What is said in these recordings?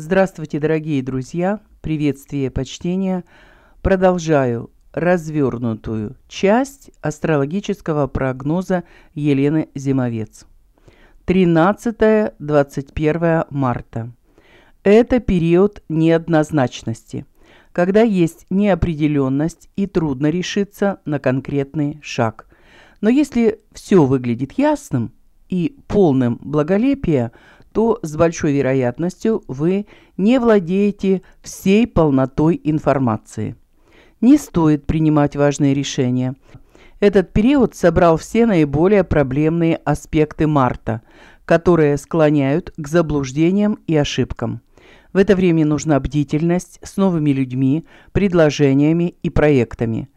Здравствуйте, дорогие друзья! Приветствие, и почтение! Продолжаю развернутую часть астрологического прогноза Елены Зимовец. 13-21 марта. Это период неоднозначности, когда есть неопределенность и трудно решиться на конкретный шаг. Но если все выглядит ясным и полным благолепия – то с большой вероятностью вы не владеете всей полнотой информации. Не стоит принимать важные решения. Этот период собрал все наиболее проблемные аспекты марта, которые склоняют к заблуждениям и ошибкам. В это время нужна бдительность с новыми людьми, предложениями и проектами.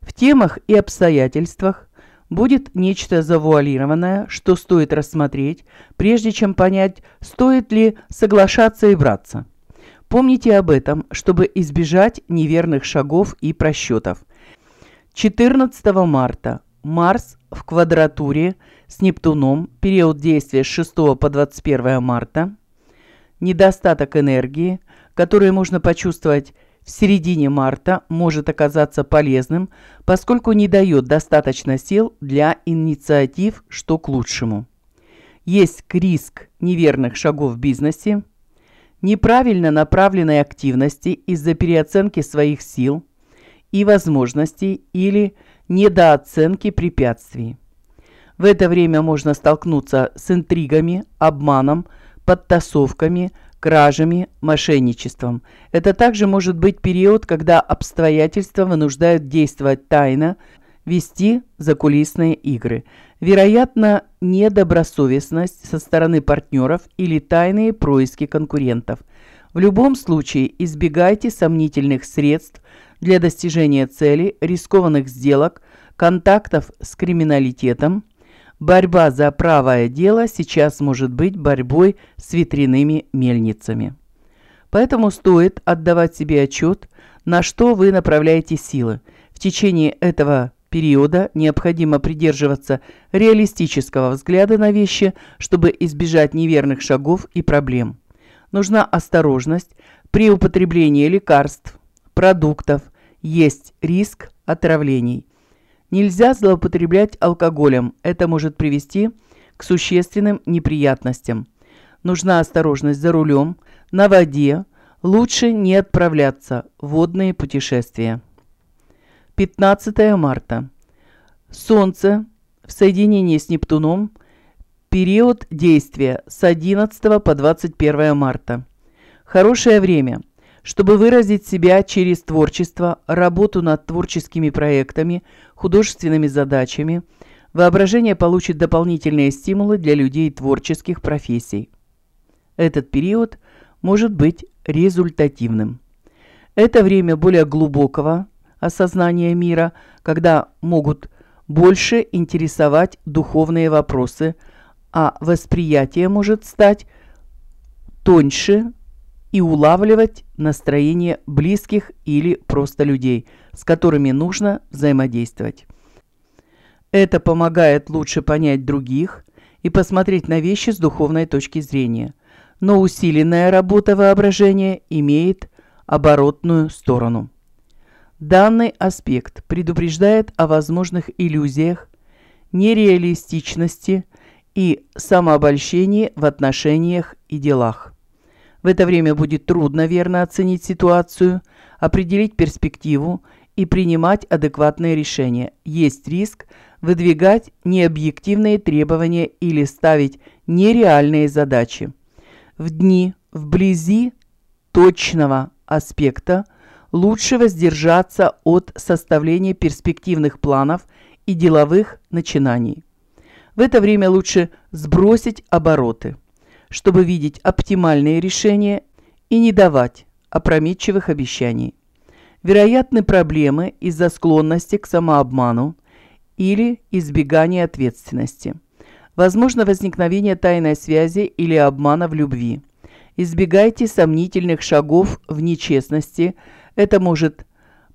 В темах и обстоятельствах, будет нечто завуалированное, что стоит рассмотреть, прежде чем понять, стоит ли соглашаться и браться. Помните об этом, чтобы избежать неверных шагов и просчетов. 14 марта Марс в квадратуре с Нептуном, период действия с 6 по 21 марта. Недостаток энергии, который можно почувствовать в середине марта может оказаться полезным, поскольку не дает достаточно сил для инициатив, что к лучшему. Есть риск неверных шагов в бизнесе, неправильно направленной активности из-за переоценки своих сил и возможностей или недооценки препятствий. В это время можно столкнуться с интригами, обманом, подтасовками – кражами, мошенничеством. Это также может быть период, когда обстоятельства вынуждают действовать тайно, вести закулисные игры. Вероятно, недобросовестность со стороны партнеров или тайные происки конкурентов. В любом случае, избегайте сомнительных средств для достижения цели, рискованных сделок, контактов с криминалитетом – Борьба за правое дело сейчас может быть борьбой с ветряными мельницами. Поэтому стоит отдавать себе отчет, на что вы направляете силы. В течение этого периода необходимо придерживаться реалистического взгляда на вещи, чтобы избежать неверных шагов и проблем. Нужна осторожность при употреблении лекарств, продуктов, есть риск отравлений. Нельзя злоупотреблять алкоголем, это может привести к существенным неприятностям. Нужна осторожность за рулем, на воде, лучше не отправляться, в водные путешествия. 15 марта. Солнце в соединении с Нептуном. Период действия с 11 по 21 марта. Хорошее время – чтобы выразить себя через творчество, работу над творческими проектами, художественными задачами, воображение получит дополнительные стимулы для людей творческих профессий. Этот период может быть результативным. Это время более глубокого осознания мира, когда могут больше интересовать духовные вопросы, а восприятие может стать тоньше, и улавливать настроение близких или просто людей, с которыми нужно взаимодействовать. Это помогает лучше понять других и посмотреть на вещи с духовной точки зрения. Но усиленная работа воображения имеет оборотную сторону. Данный аспект предупреждает о возможных иллюзиях, нереалистичности и самообольщении в отношениях и делах. В это время будет трудно верно оценить ситуацию, определить перспективу и принимать адекватные решения. Есть риск выдвигать необъективные требования или ставить нереальные задачи. В дни вблизи точного аспекта лучше воздержаться от составления перспективных планов и деловых начинаний. В это время лучше сбросить обороты чтобы видеть оптимальные решения и не давать опрометчивых обещаний. Вероятны проблемы из-за склонности к самообману или избегания ответственности. Возможно возникновение тайной связи или обмана в любви. Избегайте сомнительных шагов в нечестности. Это может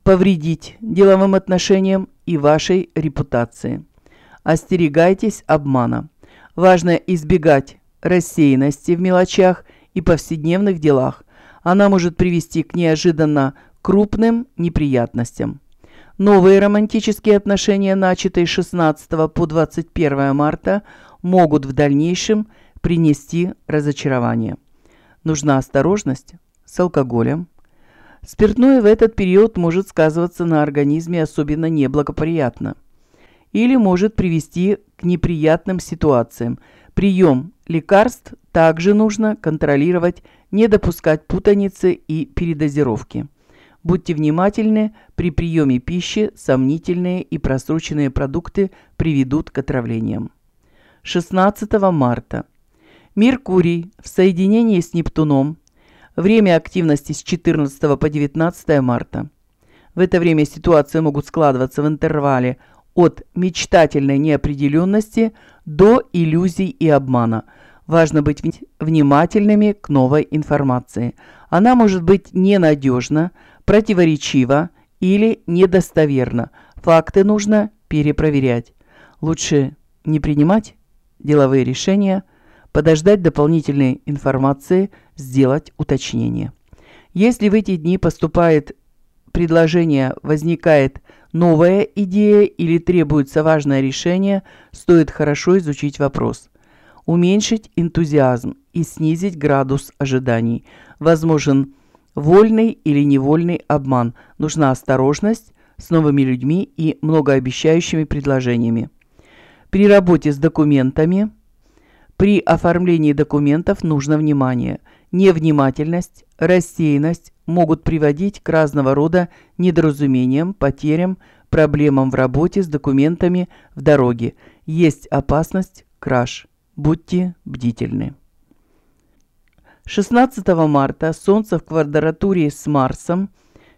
повредить деловым отношениям и вашей репутации. Остерегайтесь обмана. Важно избегать рассеянности в мелочах и повседневных делах. Она может привести к неожиданно крупным неприятностям. Новые романтические отношения, начатые 16 по 21 марта, могут в дальнейшем принести разочарование. Нужна осторожность с алкоголем. Спиртное в этот период может сказываться на организме особенно неблагоприятно или может привести к неприятным ситуациям – Прием лекарств также нужно контролировать, не допускать путаницы и передозировки. Будьте внимательны, при приеме пищи сомнительные и просроченные продукты приведут к отравлениям. 16 марта. Меркурий в соединении с Нептуном. Время активности с 14 по 19 марта. В это время ситуации могут складываться в интервале от мечтательной неопределенности до иллюзий и обмана. Важно быть внимательными к новой информации. Она может быть ненадежна, противоречива или недостоверна. Факты нужно перепроверять. Лучше не принимать деловые решения, подождать дополнительной информации, сделать уточнение. Если в эти дни поступает предложение, возникает новая идея или требуется важное решение, стоит хорошо изучить вопрос. Уменьшить энтузиазм и снизить градус ожиданий. Возможен вольный или невольный обман. Нужна осторожность с новыми людьми и многообещающими предложениями. При работе с документами, при оформлении документов нужно внимание. Невнимательность, рассеянность, могут приводить к разного рода недоразумениям, потерям, проблемам в работе с документами в дороге. Есть опасность краж. Будьте бдительны. 16 марта Солнце в квадратуре с Марсом.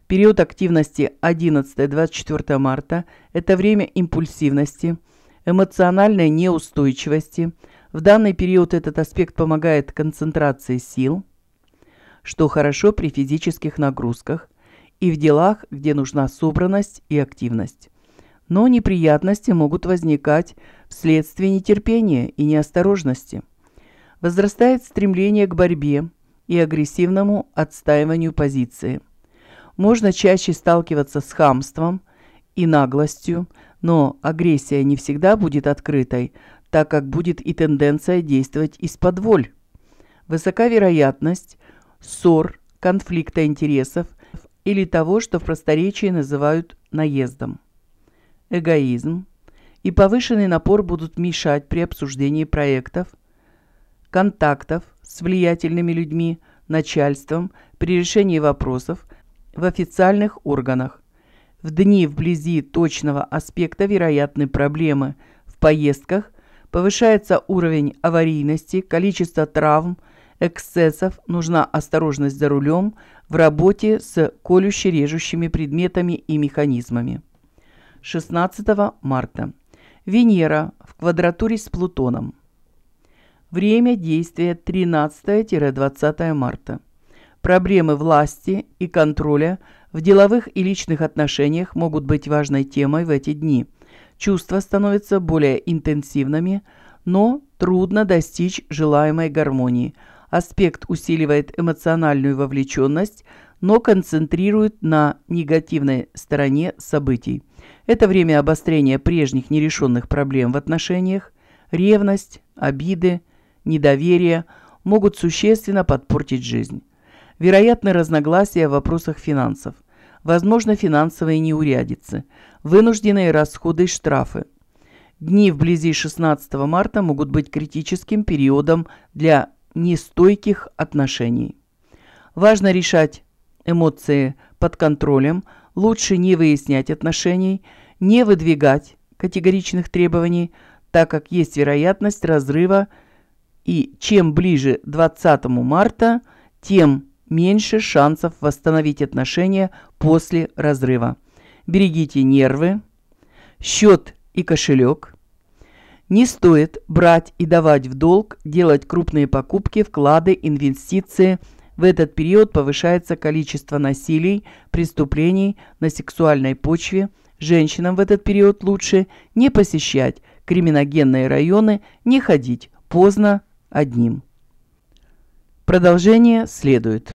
Период активности 11-24 марта – это время импульсивности, эмоциональной неустойчивости. В данный период этот аспект помогает концентрации сил – что хорошо при физических нагрузках и в делах, где нужна собранность и активность. Но неприятности могут возникать вследствие нетерпения и неосторожности. Возрастает стремление к борьбе и агрессивному отстаиванию позиции. Можно чаще сталкиваться с хамством и наглостью, но агрессия не всегда будет открытой, так как будет и тенденция действовать из-под воль. Высока вероятность, ссор, конфликта интересов или того, что в просторечии называют наездом. Эгоизм и повышенный напор будут мешать при обсуждении проектов, контактов с влиятельными людьми, начальством, при решении вопросов в официальных органах. В дни вблизи точного аспекта вероятны проблемы в поездках, повышается уровень аварийности, количество травм, эксцессов нужна осторожность за рулем в работе с колюще-режущими предметами и механизмами. 16 марта. Венера в квадратуре с Плутоном. Время действия 13-20 марта. Проблемы власти и контроля в деловых и личных отношениях могут быть важной темой в эти дни. Чувства становятся более интенсивными, но трудно достичь желаемой гармонии – Аспект усиливает эмоциональную вовлеченность, но концентрирует на негативной стороне событий. Это время обострения прежних нерешенных проблем в отношениях, ревность, обиды, недоверие могут существенно подпортить жизнь. Вероятны разногласия в вопросах финансов. Возможно, финансовые неурядицы, вынужденные расходы и штрафы. Дни вблизи 16 марта могут быть критическим периодом для нестойких отношений. Важно решать эмоции под контролем, лучше не выяснять отношений, не выдвигать категоричных требований, так как есть вероятность разрыва, и чем ближе 20 марта, тем меньше шансов восстановить отношения после разрыва. Берегите нервы, счет и кошелек – не стоит брать и давать в долг, делать крупные покупки, вклады, инвестиции. В этот период повышается количество насилий, преступлений на сексуальной почве. Женщинам в этот период лучше не посещать криминогенные районы, не ходить поздно одним. Продолжение следует.